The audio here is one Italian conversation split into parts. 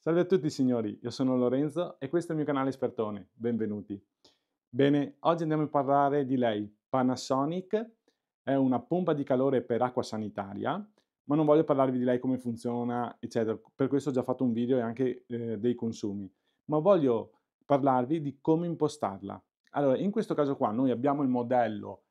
Salve a tutti signori, io sono Lorenzo e questo è il mio canale Espertone, benvenuti. Bene, oggi andiamo a parlare di lei, Panasonic, è una pompa di calore per acqua sanitaria, ma non voglio parlarvi di lei come funziona, eccetera, per questo ho già fatto un video e anche eh, dei consumi, ma voglio parlarvi di come impostarla. Allora, in questo caso qua noi abbiamo il modello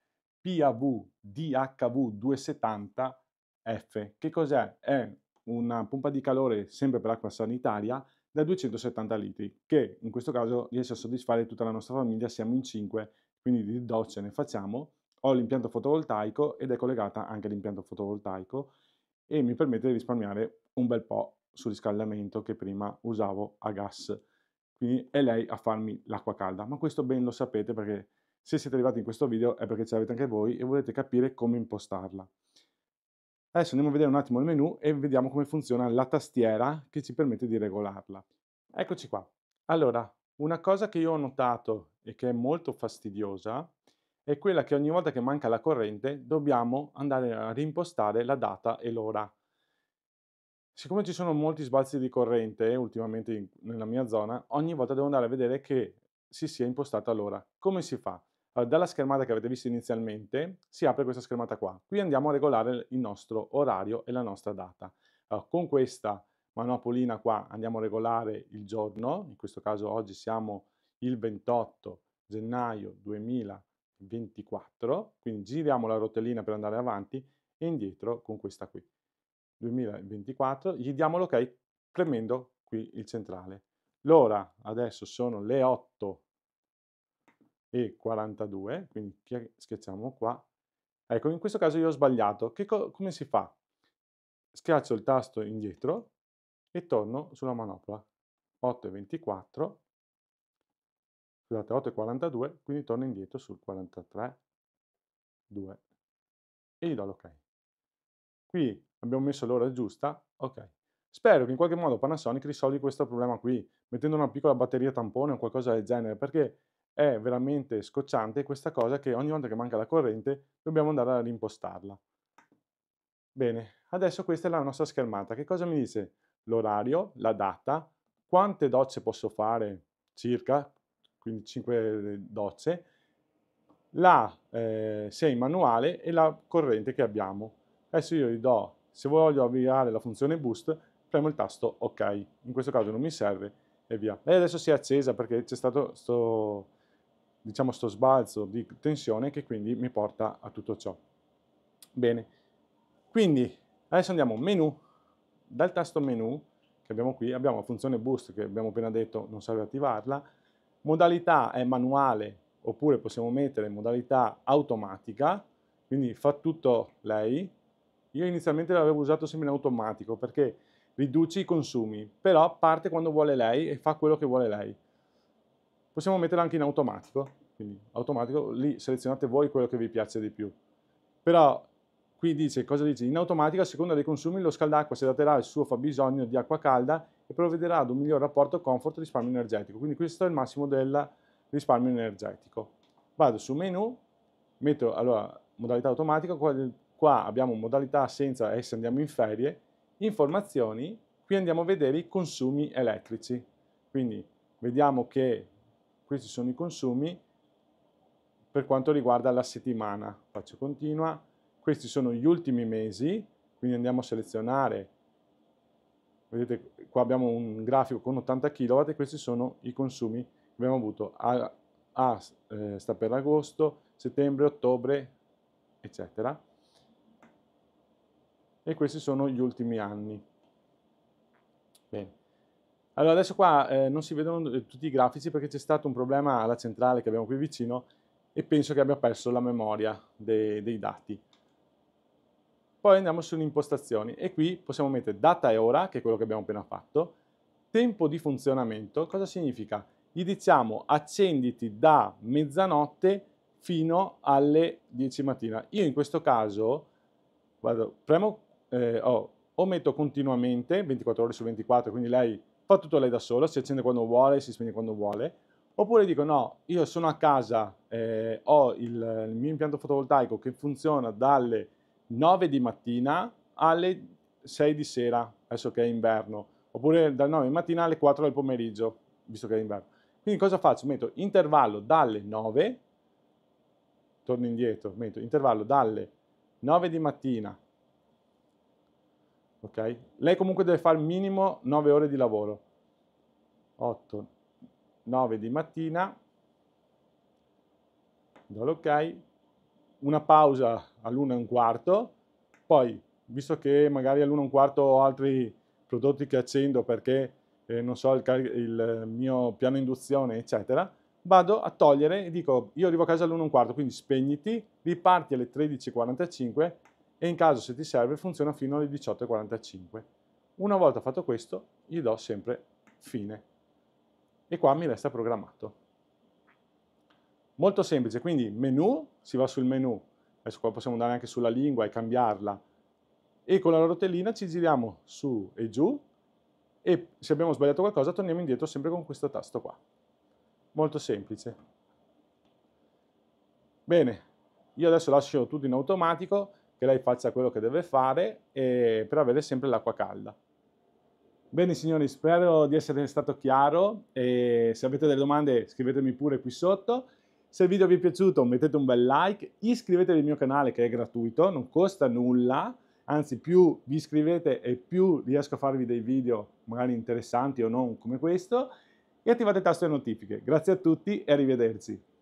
PAV-DHV270F. Che cos'è? È una pompa di calore sempre per acqua sanitaria da 270 litri, che in questo caso riesce a soddisfare tutta la nostra famiglia, siamo in 5, quindi di docce ne facciamo. Ho l'impianto fotovoltaico ed è collegata anche all'impianto fotovoltaico e mi permette di risparmiare un bel po' sul riscaldamento che prima usavo a gas. Quindi è lei a farmi l'acqua calda, ma questo ben lo sapete perché se siete arrivati in questo video è perché ce l'avete anche voi e volete capire come impostarla. Adesso andiamo a vedere un attimo il menu e vediamo come funziona la tastiera che ci permette di regolarla. Eccoci qua. Allora, una cosa che io ho notato e che è molto fastidiosa è quella che ogni volta che manca la corrente dobbiamo andare a rimpostare la data e l'ora. Siccome ci sono molti sbalzi di corrente ultimamente nella mia zona, ogni volta devo andare a vedere che si sia impostata l'ora. Come si fa? Uhm, dalla schermata che avete visto inizialmente si apre questa schermata qua. Qui andiamo a regolare il nostro orario e la nostra data. Uhm, con questa manopolina qua andiamo a regolare il giorno, in questo caso oggi siamo il 28 gennaio 2024, quindi giriamo la rotellina per andare avanti e indietro con questa qui. 2024, gli diamo l'ok ok premendo qui il centrale. L'ora adesso sono le 8 e 42, quindi schiacciamo qua. Ecco, in questo caso io ho sbagliato. come si fa? Schiaccio il tasto indietro e torno sulla manopola. 8 e 24, scusate, 8 e 42, quindi torno indietro sul 43, 2 e gli do l'ok. Qui abbiamo messo l'ora giusta, ok. Spero che in qualche modo Panasonic risolvi questo problema qui, mettendo una piccola batteria tampone o qualcosa del genere, perché è veramente scocciante questa cosa che ogni volta che manca la corrente dobbiamo andare a rimpostarla. Bene, adesso questa è la nostra schermata. Che cosa mi dice? L'orario, la data, quante docce posso fare circa, quindi 5 docce, la, eh, se in manuale e la corrente che abbiamo. Adesso io gli do, se voglio avviare la funzione boost, premo il tasto ok. In questo caso non mi serve e via. E adesso si è accesa perché c'è stato questo diciamo, sto sbalzo di tensione che quindi mi porta a tutto ciò. Bene, quindi adesso andiamo menu, dal tasto menu che abbiamo qui abbiamo la funzione boost che abbiamo appena detto non serve attivarla, modalità è manuale oppure possiamo mettere modalità automatica, quindi fa tutto lei. Io inizialmente l'avevo usato sempre in automatico perché riduce i consumi, però parte quando vuole lei e fa quello che vuole lei. Possiamo metterla anche in automatico, quindi automatico, lì selezionate voi quello che vi piace di più. Però qui dice, cosa dice? In automatico, a seconda dei consumi lo scaldacqua si adatterà al suo fabbisogno di acqua calda e provvederà ad un miglior rapporto comfort risparmio energetico. Quindi questo è il massimo del risparmio energetico. Vado su menu, metto allora modalità automatica, qua, abbiamo modalità senza e se andiamo in ferie, informazioni, qui andiamo a vedere i consumi elettrici. Quindi vediamo che questi sono i consumi per quanto riguarda la settimana, faccio continua. Questi sono gli ultimi mesi, quindi andiamo a selezionare. Vedete, qua abbiamo un grafico con 80 kW e questi sono i consumi che abbiamo avuto a, a eh, sta per agosto, settembre, ottobre, eccetera. E questi sono gli ultimi anni. Bene. Allora adesso qua eh, non si vedono eh, tutti i grafici perché c'è stato un problema alla centrale che abbiamo qui vicino e penso che abbia perso la memoria dei, dei dati. Poi andiamo sulle impostazioni e qui possiamo mettere data e ora, che è quello che abbiamo appena fatto, tempo di funzionamento, cosa significa? Gli diciamo accenditi da mezzanotte fino alle 10 mattina. Io in questo caso, guarda, premo, eh, oh, o metto continuamente, 24 ore su 24, quindi lei fa tutto lei da sola, si accende quando vuole, si spegne quando vuole, oppure dico no, io sono a casa, eh, ho il, il, mio impianto fotovoltaico che funziona dalle 9 di mattina alle 6 di sera, adesso che è inverno, oppure dalle 9 di mattina alle 4 del pomeriggio, visto che è inverno. Quindi cosa faccio? Metto intervallo dalle 9, torno indietro, metto intervallo dalle 9 di mattina Okay? Lei comunque deve fare minimo 9 ore di lavoro. 8, 9 di mattina, do l'ok, una pausa all'1 e un quarto, poi visto che magari all'1 e un quarto ho altri prodotti che accendo perché eh, non so il, il, mio piano induzione eccetera, vado a togliere e dico io arrivo a casa all'1 e un quarto, quindi spegniti, riparti alle 13.45 e in caso se ti serve funziona fino alle 18.45. Una volta fatto questo gli do sempre fine e qua mi resta programmato. Molto semplice, quindi menu, si va sul menu, adesso qua possiamo andare anche sulla lingua e cambiarla e con la rotellina ci giriamo su e giù e se abbiamo sbagliato qualcosa torniamo indietro sempre con questo tasto qua. Molto semplice. Bene, io adesso lascio tutto in automatico, che lei faccia quello che deve fare e, per avere sempre l'acqua calda. Bene signori, spero di essere stato chiaro e se avete delle domande scrivetemi pure qui sotto. Se il video vi è piaciuto mettete un bel like, iscrivetevi al mio canale che è gratuito, non costa nulla, anzi più vi iscrivete e più riesco a farvi dei video magari interessanti o non come questo e attivate il tasto delle notifiche. Grazie a tutti e arrivederci.